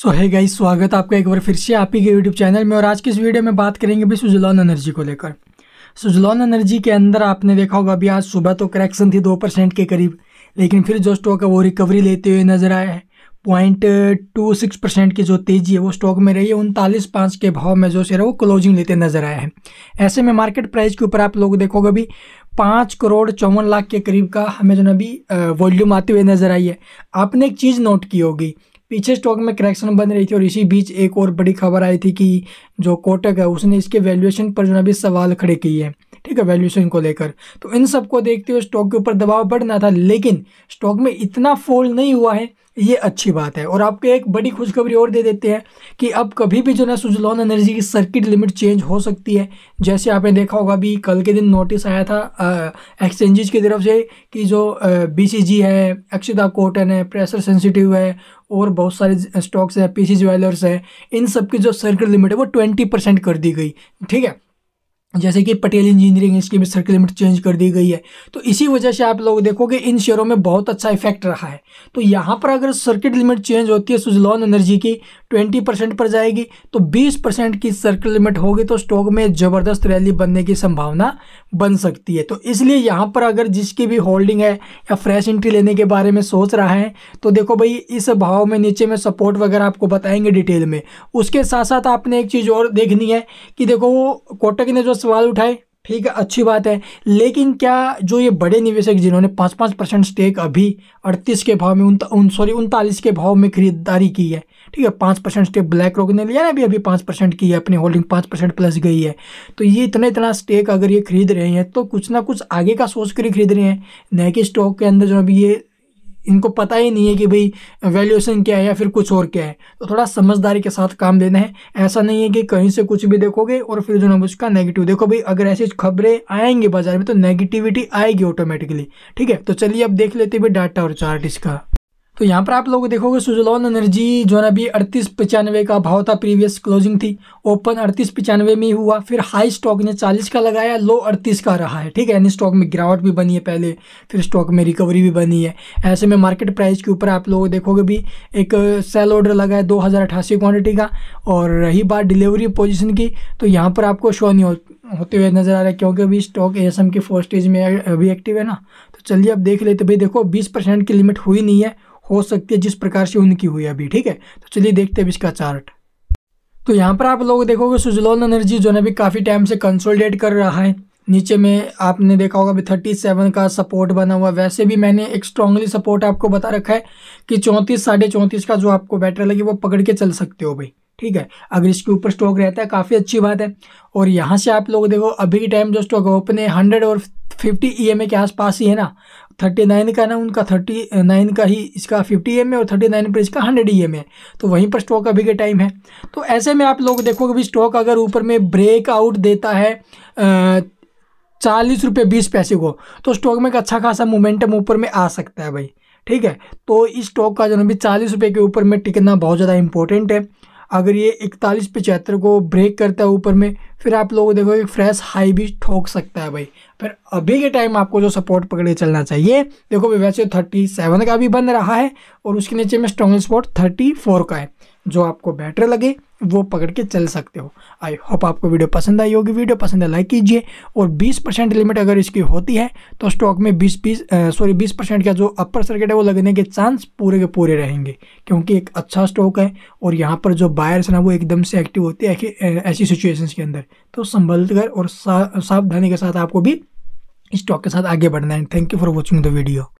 सो है गाइस स्वागत आपका एक बार फिर से आप ही के यूट्यूब चैनल में और आज के इस वीडियो में बात करेंगे भी सुजलॉन एनर्जी को लेकर सुजलॉन एनर्जी के अंदर आपने देखा होगा अभी आज सुबह तो करेक्शन थी दो परसेंट के करीब लेकिन फिर जो स्टॉक है वो रिकवरी लेते हुए नजर आया है पॉइंट टू सिक्स परसेंट की जो तेज़ी है वो स्टॉक में रही है उनतालीस पाँच के भाव में जो शेयर है वो क्लोजिंग लेते नजर आया है ऐसे में मार्केट प्राइस के ऊपर आप लोग देखोगे अभी पाँच करोड़ चौवन लाख के करीब का हमें जो ना अभी वॉल्यूम आते हुए नजर आई है आपने एक चीज़ नोट की होगी पीछे स्टॉक में करेक्शन बन रही थी और इसी बीच एक और बड़ी खबर आई थी कि जो कोटक है उसने इसके वैल्यूएशन पर जो अभी सवाल खड़े किए हैं ठीक है वैल्यूशन को लेकर तो इन सब को देखते हुए स्टॉक के ऊपर दबाव बढ़ना था लेकिन स्टॉक में इतना फोल्ड नहीं हुआ है ये अच्छी बात है और आपको एक बड़ी खुशखबरी और दे देते हैं कि अब कभी भी जो ना सुजलॉन एनर्जी की सर्किट लिमिट चेंज हो सकती है जैसे आपने देखा होगा अभी कल के दिन नोटिस आया था एक्सचेंजेज की तरफ से कि जो बीसीजी है अक्षिता कोटन है प्रेशर सेंसिटिव है और बहुत सारे स्टॉक्स हैं पी ज्वेलर्स हैं इन सब की जो सर्किट लिमिट है वो ट्वेंटी परसेंट कर दी गई ठीक है जैसे कि पटेल इंजीनियरिंग इसकी भी सर्किल लिमिट चेंज कर दी गई है तो इसी वजह से आप लोग देखोगे इन शेयरों में बहुत अच्छा इफेक्ट रहा है तो यहाँ पर अगर सर्किट लिमिट चेंज होती है सुजलॉन एनर्जी की ट्वेंटी परसेंट पर जाएगी तो बीस परसेंट की सर्कल लिमिट होगी तो स्टॉक में ज़बरदस्त रैली बनने की संभावना बन सकती है तो इसलिए यहाँ पर अगर जिसकी भी होल्डिंग है या फ्रेश एंट्री लेने के बारे में सोच रहा है तो देखो भाई इस भाव में नीचे में सपोर्ट वगैरह आपको बताएंगे डिटेल में उसके साथ साथ आपने एक चीज़ और देखनी है कि देखो वो कोटक ने जो सवाल उठाए ठीक है अच्छी बात है लेकिन क्या जो ये बड़े निवेशक जिन्होंने पाँच पाँच परसेंट स्टेक अभी अड़तीस के भाव में उन, उन सॉरी उनतालीस के भाव में खरीदारी की है ठीक है पाँच परसेंट स्टेक ब्लैक रॉक ने लिया ना अभी अभी पाँच परसेंट की है अपनी होल्डिंग पाँच परसेंट प्लस गई है तो ये इतना इतना स्टेक अगर ये खरीद रहे हैं तो कुछ ना कुछ आगे का सोच कर ही खरीद रहे हैं नए कि स्टॉक के अंदर जो अभी ये इनको पता ही नहीं है कि भाई वैल्यूएशन क्या है या फिर कुछ और क्या है तो थोड़ा समझदारी के साथ काम लेना है ऐसा नहीं है कि कहीं से कुछ भी देखोगे और फिर जो है उसका नेगेटिव देखो भाई अगर ऐसी खबरें आएंगी बाजार में तो नेगेटिविटी आएगी ऑटोमेटिकली ठीक है तो चलिए अब देख लेते हैं डाटा और चार्ट इसका तो यहाँ पर आप लोग देखोगे सुजलॉन एनर्जी जो है अभी अड़तीस पचानवे का भाव था प्रीवियस क्लोजिंग थी ओपन अड़तीस पचानवे में ही हुआ फिर हाई स्टॉक ने चालीस का लगाया लो अड़तीस का रहा है ठीक है यानी स्टॉक में गिरावट भी बनी है पहले फिर स्टॉक में रिकवरी भी बनी है ऐसे में मार्केट प्राइस के ऊपर आप लोग देखोगे भी एक सेल ऑर्डर लगा है दो क्वान्टिटी का और रही बात डिलीवरी पोजिशन की तो यहाँ पर आपको शो नहीं होते हुए नज़र आ रहा है क्योंकि अभी स्टॉक ए के फोर्थ स्टेज में अभी एक्टिव है ना तो चलिए अब देख लेते भाई देखो बीस परसेंट की लिमिट हुई नहीं है हो सकती है जिस प्रकार से उनकी हुई अभी ठीक है तो चलिए देखते हैं इसका चार्ट तो यहाँ पर आप लोग देखोगे सुजलोन एनर्जी जो है अभी काफ़ी टाइम से कंसोलिडेट कर रहा है नीचे में आपने देखा होगा अभी थर्टी सेवन का सपोर्ट बना हुआ वैसे भी मैंने एक स्ट्रांगली सपोर्ट आपको बता रखा है कि चौंतीस साढ़े चौंतीस का जो आपको बैटर लगे वो पकड़ के चल सकते हो भाई ठीक है अगर इसके ऊपर स्टॉक रहता है काफ़ी अच्छी बात है और यहाँ से आप लोग देखो अभी के टाइम जो स्टॉक ओपन है हंड्रेड और फिफ्टी ई e के आसपास ही है ना थर्टी नाइन का ना उनका थर्टी नाइन का ही इसका फिफ्टी एम है और थर्टी नाइन पर इसका हंड्रेड ई एम है तो वहीं पर स्टॉक अभी के टाइम है तो ऐसे में आप लोग देखोगे भी स्टॉक अगर ऊपर में ब्रेक आउट देता है चालीस रुपये बीस पैसे को तो स्टॉक में एक अच्छा खासा मोमेंटम ऊपर में आ सकता है भाई ठीक है तो इस स्टॉक का जो है अभी चालीस रुपये के ऊपर में टिकना बहुत ज़्यादा इंपॉर्टेंट है अगर ये इकतालीस पचहत्तर को ब्रेक करता है ऊपर में फिर आप लोगों देखो एक फ्रेश हाई भी ठोक सकता है भाई फिर अभी के टाइम आपको जो सपोर्ट पकड़े चलना चाहिए देखो भाई वैसे थर्टी सेवन का भी बन रहा है और उसके नीचे में स्ट्रॉन्ग स्पॉट थर्टी फोर का है जो आपको बेटर लगे वो पकड़ के चल सकते हो आई होप आपको वीडियो पसंद आई होगी वीडियो पसंद है लाइक कीजिए और 20 परसेंट लिमिट अगर इसकी होती है तो स्टॉक में 20 बीस सॉरी 20 परसेंट का जो अपर सर्किट है वो लगने के चांस पूरे के पूरे रहेंगे क्योंकि एक अच्छा स्टॉक है और यहाँ पर जो बायर्स ना वो एकदम से एक्टिव होते हैं ऐसी सिचुएशन के अंदर तो संभल कर और सावधानी के साथ आपको भी स्टॉक के साथ आगे बढ़ना है thank you for watching the video